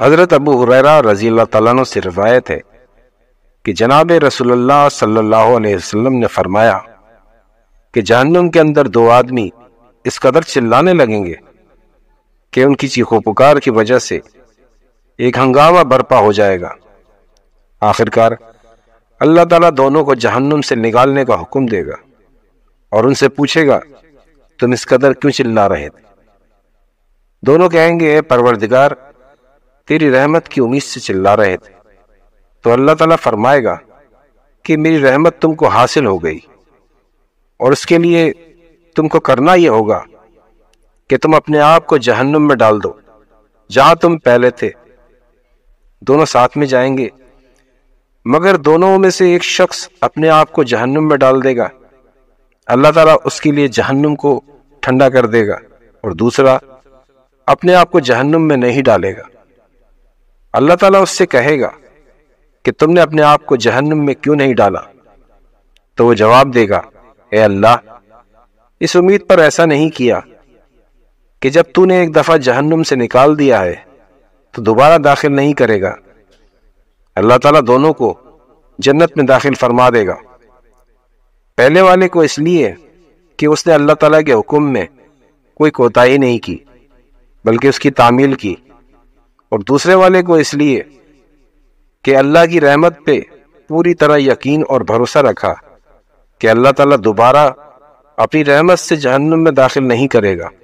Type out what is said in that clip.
हज़रत अबू हुररा रजी तन से रवायत है कि जनाब रसोल्ला सल्लल्लाहु अलैहि वसल्लम ने फरमाया कि जहन्नुम के अंदर दो आदमी इस कदर चिल्लाने लगेंगे कि उनकी चीखो पुकार की वजह से एक हंगामा बर्पा हो जाएगा आखिरकार अल्लाह ताला दोनों को जहन्नुम से निकालने का हुक्म देगा और उनसे पूछेगा तुम इस कदर क्यों चिल्ला रहे थे दोनों कहेंगे परवरदिगार तेरी रहमत की उम्मीद से चिल्ला रहे थे तो अल्लाह ताला फरमाएगा कि मेरी रहमत तुमको हासिल हो गई और उसके लिए तुमको करना यह होगा कि तुम अपने आप को जहन्नुम में डाल दो जहां तुम पहले थे दोनों साथ में जाएंगे मगर दोनों में से एक शख्स अपने आप को जहन्नुम में डाल देगा अल्लाह ताला उसके लिए जहन्नुम को ठंडा कर देगा और दूसरा अपने आप को जहन्नुम में नहीं डालेगा अल्लाह ताला उससे कहेगा कि तुमने अपने आप को जहन्नम में क्यों नहीं डाला तो वो जवाब देगा ए अल्लाह इस उम्मीद पर ऐसा नहीं किया कि जब तूने एक दफ़ा जहन्नुम से निकाल दिया है तो दोबारा दाखिल नहीं करेगा अल्लाह ताला दोनों को जन्नत में दाखिल फरमा देगा पहले वाले को इसलिए कि उसने अल्लाह ताला के हुक्म में कोई कोताही नहीं की बल्कि उसकी तामील की और दूसरे वाले को इसलिए कि अल्लाह की रहमत पे पूरी तरह यकीन और भरोसा रखा कि अल्लाह ताला दोबारा अपनी रहमत से जहन्नुम में दाखिल नहीं करेगा